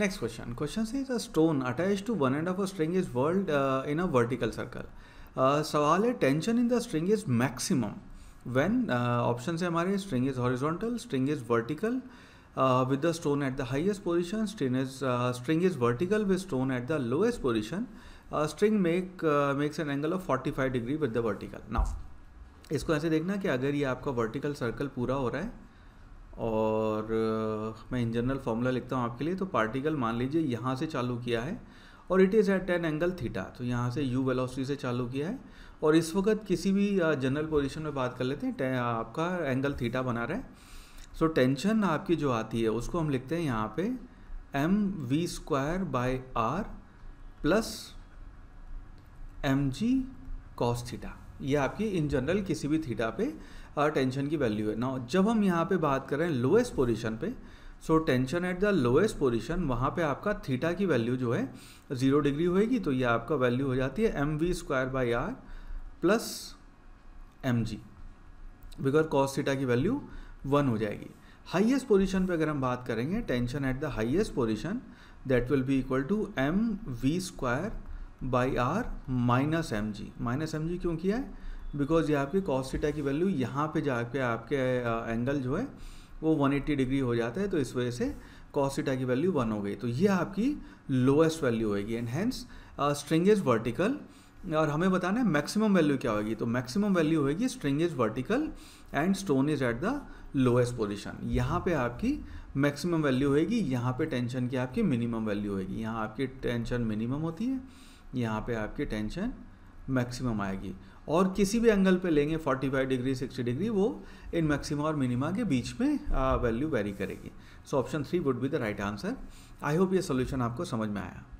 next question question से is a stone attach to one end of a string is whirled in a vertical circle सवाल है tension in the string is maximum when option है हमारे string is horizontal string is vertical with the stone at the highest position string is string is vertical with stone at the lowest position string make makes an angle of five degree with the vertical now इसको ऐसे देखना कि अगर ये आपका vertical circle पूरा हो रहा है और मैं इन जनरल फार्मूला लिखता हूँ आपके लिए तो पार्टिकल मान लीजिए यहाँ से चालू किया है और it is at an angle theta तो यहाँ से यू वेलोसिटी से चालू किया है और इस वक्त किसी भी जनरल पोजीशन में बात कर लेते हैं आपका एंगल थीटा बना रहा है सो so, टेंशन आपकी जो आती है उसको हम लिखते हैं यहाँ पे M V square by R plus M G cos theta ये आपकी इन जनरल किसी भी थीटा पे टेंशन की वैल्यू है ना जब हम यहाँ पे बात कर रहे हैं लोएस्ट पोजीशन पे so tension at the lowest position वहाँ पे आपका थीटा की वैल्यू जो है ज़ीरो डिग्री होएगी तो ये आपका वैल्यू हो जाती है M V square by R plus M G because cos theta की वैल्यू वन हो जाएगी हाइएस्ट पोजिशन पर अगर हम बात करेंगे tension at the highest position that will be equal to M V square by R minus M G minus M G क्यों किया है बिकॉज ये आपकी कॉस्टिटा की वैल्यू यहाँ पे जाके आपके एंगल जो है वो 180 डिग्री हो जाता है तो इस वजह से कॉस्टिटा की वैल्यू वन हो गई तो ये आपकी लोएस्ट वैल्यू होगी and hence string is vertical और हमें बताना है मैक्सिमम वैल्यू क्या होगी तो मैक्सिमम वैल्यू होगी string is vertical and stone is at the lowest position यहाँ पे आपकी मैक्सिमम वैल्यू होगी यहाँ पे टेंशन की आपकी मिनिमम वैल्यू होगी यहाँ आपकी टेंशन मिनिमम होती है यहाँ पे आपकी टेंशन मैक्सिमम आएगी और किसी भी एंगल पे लेंगे 45 डिग्री 60 डिग्री वो इन मैक्सिमा और मिनिमा के बीच में वैल्यू वेरी करेगी so option three would be the right answer I hope ये सोल्यूशन आपको समझ में आया